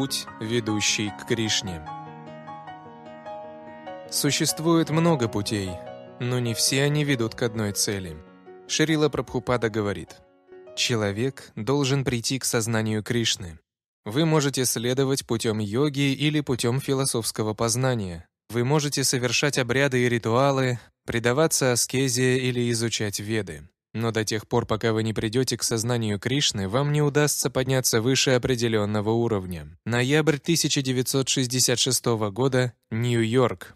Путь, ведущий к Кришне. Существует много путей, но не все они ведут к одной цели. Шрила Прабхупада говорит, «Человек должен прийти к сознанию Кришны. Вы можете следовать путем йоги или путем философского познания. Вы можете совершать обряды и ритуалы, предаваться аскезе или изучать веды. Но до тех пор, пока вы не придете к сознанию Кришны, вам не удастся подняться выше определенного уровня. Ноябрь 1966 года, Нью-Йорк.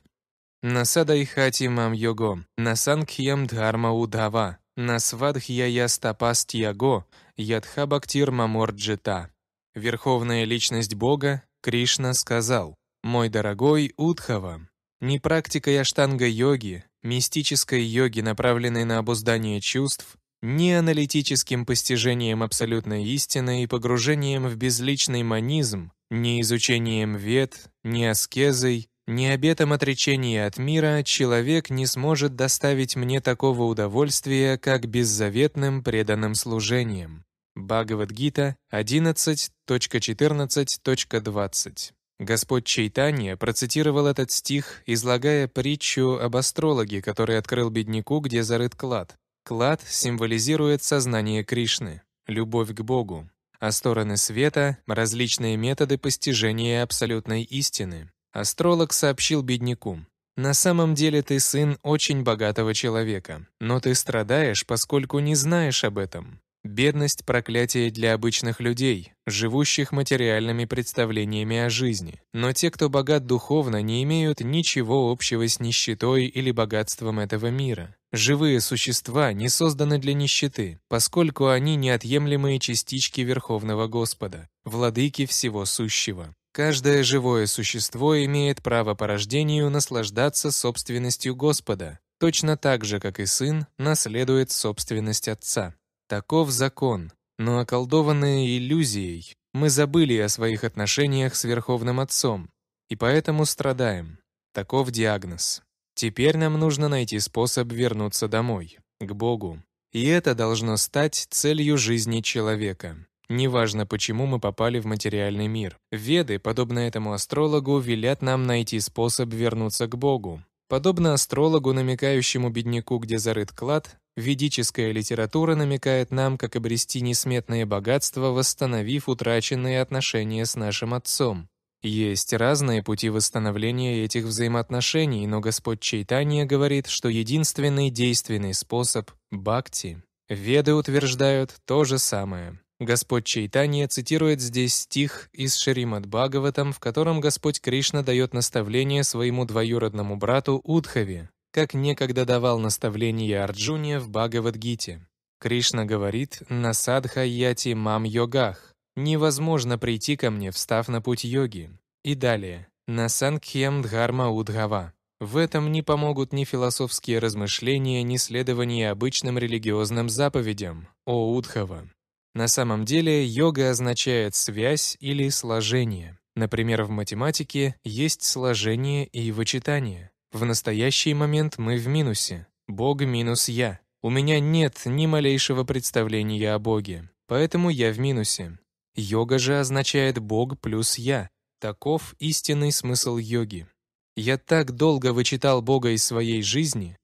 Насадай хати мам його, насангхьям дхарма удава, насвадхьяя стапастьяго, ядхабактир маморджита. Верховная личность Бога, Кришна, сказал, «Мой дорогой Удхава, не практикой аштанга-йоги, мистической йоги, направленной на обуздание чувств, ни аналитическим постижением абсолютной истины и погружением в безличный манизм, не изучением вед, не аскезой, не обетом отречения от мира человек не сможет доставить мне такого удовольствия, как беззаветным преданным служением. Бхагавадгита 11.14.20 Господь Чайтанья процитировал этот стих, излагая притчу об астрологе, который открыл бедняку, где зарыт клад. Клад символизирует сознание Кришны, любовь к Богу, а стороны света — различные методы постижения абсолютной истины. Астролог сообщил бедняку, «На самом деле ты сын очень богатого человека, но ты страдаешь, поскольку не знаешь об этом. Бедность — проклятие для обычных людей, живущих материальными представлениями о жизни. Но те, кто богат духовно, не имеют ничего общего с нищетой или богатством этого мира. Живые существа не созданы для нищеты, поскольку они неотъемлемые частички Верховного Господа, владыки всего сущего. Каждое живое существо имеет право по рождению наслаждаться собственностью Господа, точно так же, как и сын наследует собственность отца. Таков закон, но околдованные иллюзией, мы забыли о своих отношениях с Верховным Отцом, и поэтому страдаем. Таков диагноз. Теперь нам нужно найти способ вернуться домой, к Богу. И это должно стать целью жизни человека. Неважно, почему мы попали в материальный мир. Веды, подобно этому астрологу, велят нам найти способ вернуться к Богу. Подобно астрологу, намекающему бедняку, где зарыт клад, Ведическая литература намекает нам, как обрести несметные богатства, восстановив утраченные отношения с нашим отцом. Есть разные пути восстановления этих взаимоотношений, но Господь Чайтания говорит, что единственный действенный способ – бхакти. Веды утверждают то же самое. Господь Чайтанья цитирует здесь стих из Шримад Бхагаватам, в котором Господь Кришна дает наставление своему двоюродному брату Удхаве как некогда давал наставление Арджуне в Бхагавадгите. Кришна говорит на Садхаяти Мам Йогах «Невозможно прийти ко мне, встав на путь йоги». И далее на Сангхем Дхарма Удгава. В этом не помогут ни философские размышления, ни следование обычным религиозным заповедям, о Удхава. На самом деле йога означает связь или сложение. Например, в математике есть сложение и вычитание. В настоящий момент мы в минусе. Бог минус я. У меня нет ни малейшего представления о Боге, поэтому я в минусе. Йога же означает «Бог плюс я». Таков истинный смысл йоги. Я так долго вычитал Бога из своей жизни,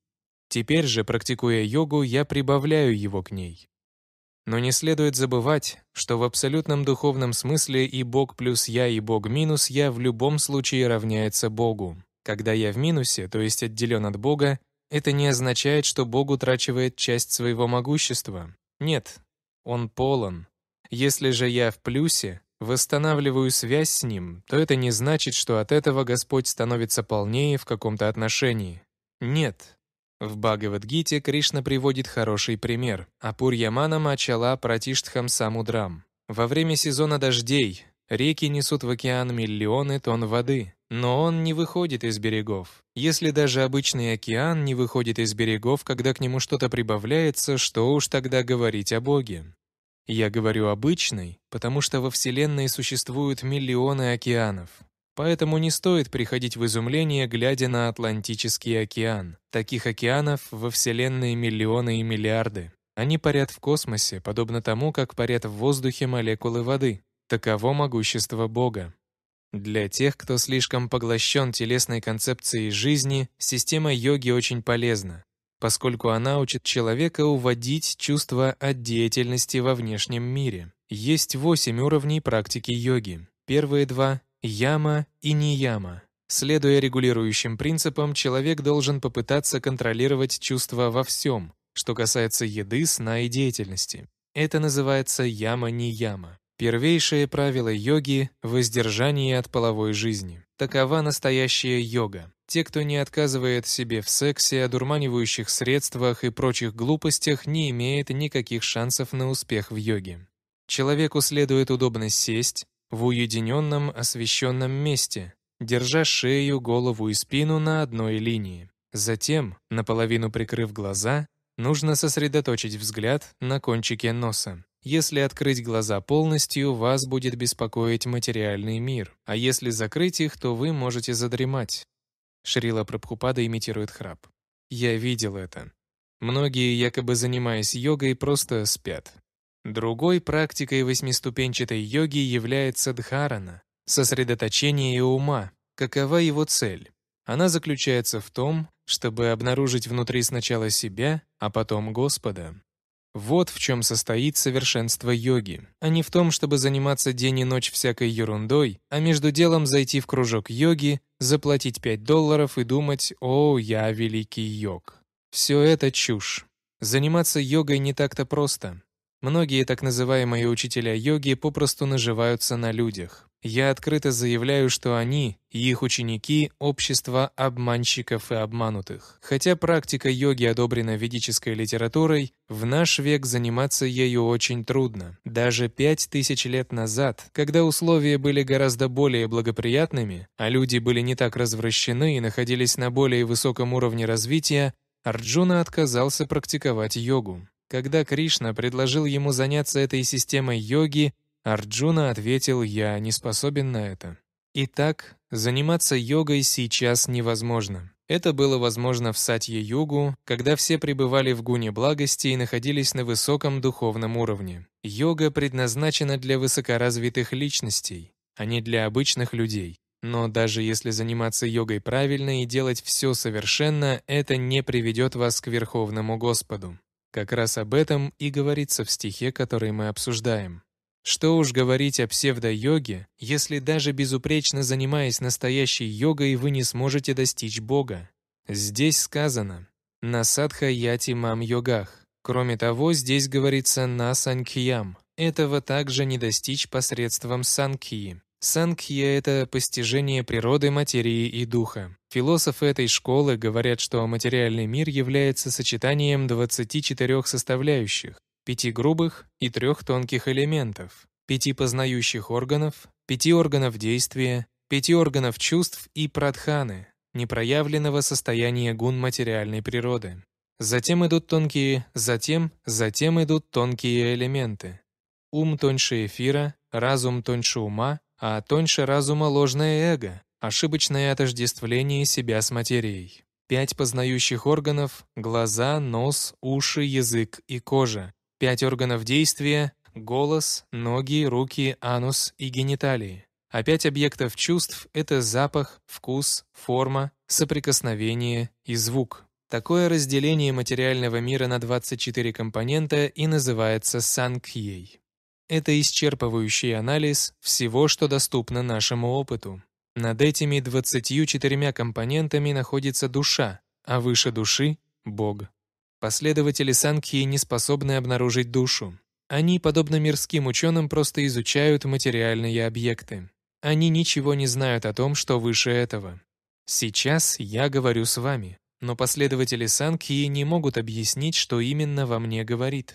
теперь же, практикуя йогу, я прибавляю его к ней. Но не следует забывать, что в абсолютном духовном смысле и Бог плюс я, и Бог минус я в любом случае равняется Богу. Когда я в минусе, то есть отделен от Бога, это не означает, что Бог утрачивает часть своего могущества. Нет, Он полон. Если же я в плюсе, восстанавливаю связь с Ним, то это не значит, что от этого Господь становится полнее в каком-то отношении. Нет. В Бхагавадгите Кришна приводит хороший пример. Апурьямана мачала пратиштхам самудрам. Во время сезона дождей реки несут в океан миллионы тонн воды. Но он не выходит из берегов. Если даже обычный океан не выходит из берегов, когда к нему что-то прибавляется, что уж тогда говорить о Боге? Я говорю «обычный», потому что во Вселенной существуют миллионы океанов. Поэтому не стоит приходить в изумление, глядя на Атлантический океан. Таких океанов во Вселенной миллионы и миллиарды. Они парят в космосе, подобно тому, как парят в воздухе молекулы воды. Таково могущество Бога. Для тех, кто слишком поглощен телесной концепцией жизни, система йоги очень полезна, поскольку она учит человека уводить чувства от деятельности во внешнем мире. Есть восемь уровней практики йоги. Первые два – яма и нияма. Следуя регулирующим принципам, человек должен попытаться контролировать чувства во всем, что касается еды, сна и деятельности. Это называется яма не Первейшее правило йоги – воздержание от половой жизни. Такова настоящая йога. Те, кто не отказывает себе в сексе, одурманивающих средствах и прочих глупостях, не имеют никаких шансов на успех в йоге. Человеку следует удобно сесть в уединенном, освещенном месте, держа шею, голову и спину на одной линии. Затем, наполовину прикрыв глаза, нужно сосредоточить взгляд на кончике носа. Если открыть глаза полностью, вас будет беспокоить материальный мир, а если закрыть их, то вы можете задремать. Шрила Прабхупада имитирует храп. Я видел это. Многие, якобы занимаясь йогой, просто спят. Другой практикой восьмиступенчатой йоги является дхарана — сосредоточение ума. Какова его цель? Она заключается в том, чтобы обнаружить внутри сначала себя, а потом Господа. Вот в чем состоит совершенство йоги. А не в том, чтобы заниматься день и ночь всякой ерундой, а между делом зайти в кружок йоги, заплатить 5 долларов и думать «О, я великий йог». Все это чушь. Заниматься йогой не так-то просто. Многие так называемые учителя йоги попросту наживаются на людях. Я открыто заявляю, что они и их ученики – общество обманщиков и обманутых. Хотя практика йоги одобрена ведической литературой, в наш век заниматься ею очень трудно. Даже пять тысяч лет назад, когда условия были гораздо более благоприятными, а люди были не так развращены и находились на более высоком уровне развития, Арджуна отказался практиковать йогу. Когда Кришна предложил ему заняться этой системой йоги, Арджуна ответил, я не способен на это. Итак, заниматься йогой сейчас невозможно. Это было возможно в Сатье-югу, когда все пребывали в гуне благости и находились на высоком духовном уровне. Йога предназначена для высокоразвитых личностей, а не для обычных людей. Но даже если заниматься йогой правильно и делать все совершенно, это не приведет вас к Верховному Господу. Как раз об этом и говорится в стихе, который мы обсуждаем. Что уж говорить о псевдо-йоге, если даже безупречно занимаясь настоящей йогой, вы не сможете достичь Бога. Здесь сказано «на садха-яти мам-йогах». Кроме того, здесь говорится «на санкьям». Этого также не достичь посредством санкьи. Санкхья — это постижение природы, материи и духа. Философы этой школы говорят, что материальный мир является сочетанием 24 составляющих пяти грубых и трех тонких элементов, пяти познающих органов, пяти органов действия, пяти органов чувств и пратханы непроявленного состояния гун материальной природы. Затем идут тонкие, затем, затем идут тонкие элементы. Ум тоньше эфира, разум тоньше ума, а тоньше разума ложное эго, ошибочное отождествление себя с материей. Пять познающих органов – глаза, нос, уши, язык и кожа. Пять органов действия — голос, ноги, руки, анус и гениталии. А пять объектов чувств — это запах, вкус, форма, соприкосновение и звук. Такое разделение материального мира на 24 компонента и называется санкьей. Это исчерпывающий анализ всего, что доступно нашему опыту. Над этими 24 компонентами находится душа, а выше души — Бог. Последователи Санки не способны обнаружить душу. Они, подобно мирским ученым, просто изучают материальные объекты. Они ничего не знают о том, что выше этого. Сейчас я говорю с вами, но последователи Санки не могут объяснить, что именно во мне говорит.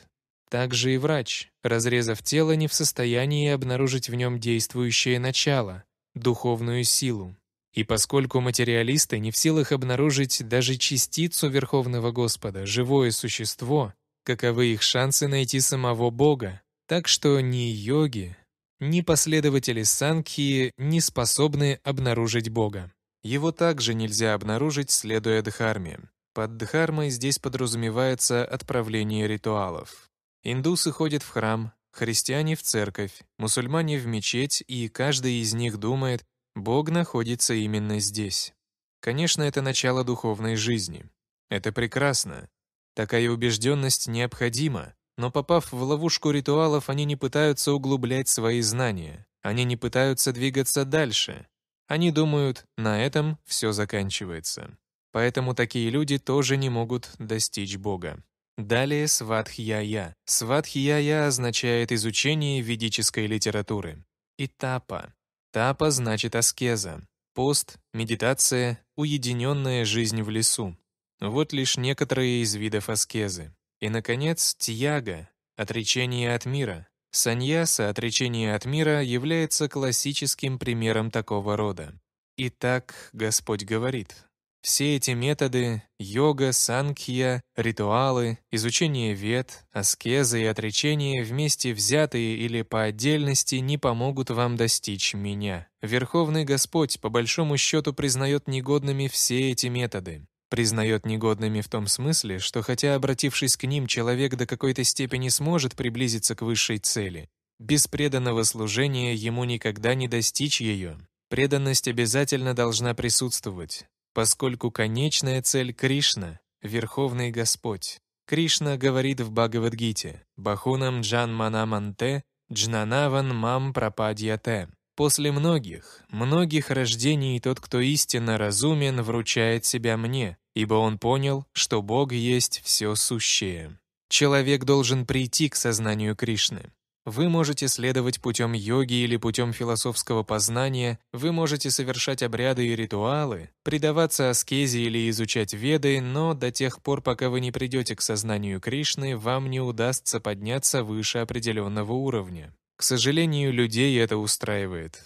Также и врач, разрезав тело, не в состоянии обнаружить в нем действующее начало, духовную силу. И поскольку материалисты не в силах обнаружить даже частицу Верховного Господа, живое существо, каковы их шансы найти самого Бога? Так что ни йоги, ни последователи Санки не способны обнаружить Бога. Его также нельзя обнаружить, следуя Дхарме. Под Дхармой здесь подразумевается отправление ритуалов. Индусы ходят в храм, христиане в церковь, мусульмане в мечеть, и каждый из них думает, Бог находится именно здесь. Конечно, это начало духовной жизни. Это прекрасно. Такая убежденность необходима, но попав в ловушку ритуалов, они не пытаются углублять свои знания, они не пытаются двигаться дальше. Они думают, на этом все заканчивается. Поэтому такие люди тоже не могут достичь Бога. Далее сватхья-я. Сватхья-я означает изучение ведической литературы. Этапа. Тапа значит аскеза, пост, медитация, уединенная жизнь в лесу. Вот лишь некоторые из видов аскезы. И, наконец, тияга – отречение от мира. Саньяса – отречение от мира является классическим примером такого рода. «Итак, Господь говорит, все эти методы – йога, санкья, ритуалы, изучение вед, аскеза и отречение — вместе взятые или по отдельности не помогут вам достичь меня. Верховный Господь по большому счету признает негодными все эти методы. Признает негодными в том смысле, что хотя обратившись к ним, человек до какой-то степени сможет приблизиться к высшей цели, без преданного служения ему никогда не достичь ее. Преданность обязательно должна присутствовать поскольку конечная цель Кришна — Верховный Господь. Кришна говорит в Бхагавадгите «Бахунам джан манаманте джнанаван мам прападьяте». После многих, многих рождений тот, кто истинно разумен, вручает себя мне, ибо он понял, что Бог есть все сущее. Человек должен прийти к сознанию Кришны. Вы можете следовать путем йоги или путем философского познания, вы можете совершать обряды и ритуалы, предаваться аскезе или изучать веды, но до тех пор, пока вы не придете к сознанию Кришны, вам не удастся подняться выше определенного уровня. К сожалению, людей это устраивает.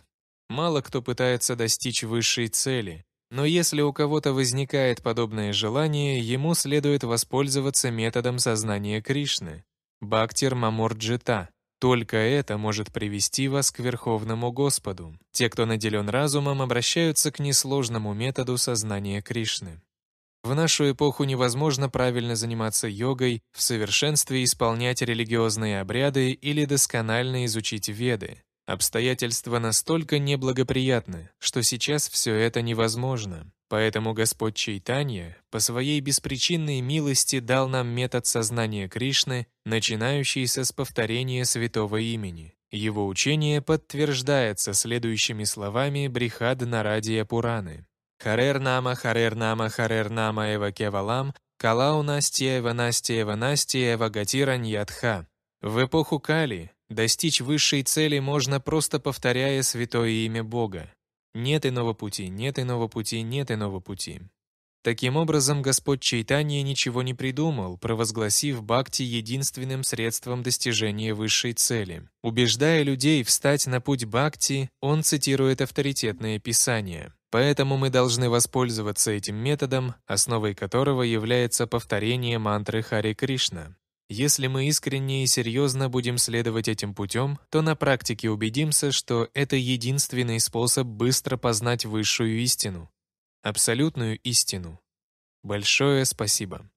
Мало кто пытается достичь высшей цели, но если у кого-то возникает подобное желание, ему следует воспользоваться методом сознания Кришны – Бхактир Маморджита – только это может привести вас к Верховному Господу. Те, кто наделен разумом, обращаются к несложному методу сознания Кришны. В нашу эпоху невозможно правильно заниматься йогой, в совершенстве исполнять религиозные обряды или досконально изучить веды. Обстоятельства настолько неблагоприятны, что сейчас все это невозможно. Поэтому Господь Чайтанья по своей беспричинной милости дал нам метод сознания Кришны, начинающийся с повторения святого имени. Его учение подтверждается следующими словами Брихад Нарадия Пураны. Харер Нама, Харер Нама, Харер Нама Эва Кевалам, Калау Настиева, Настиева, Настиева, Гатираньядха. В эпоху Кали достичь высшей цели можно просто повторяя святое имя Бога. Нет иного пути, нет иного пути, нет иного пути. Таким образом, Господь Чайтанья ничего не придумал, провозгласив бхакти единственным средством достижения высшей цели. Убеждая людей встать на путь бхакти, он цитирует авторитетные писания. Поэтому мы должны воспользоваться этим методом, основой которого является повторение мантры Хари Кришна. Если мы искренне и серьезно будем следовать этим путем, то на практике убедимся, что это единственный способ быстро познать высшую истину, абсолютную истину. Большое спасибо.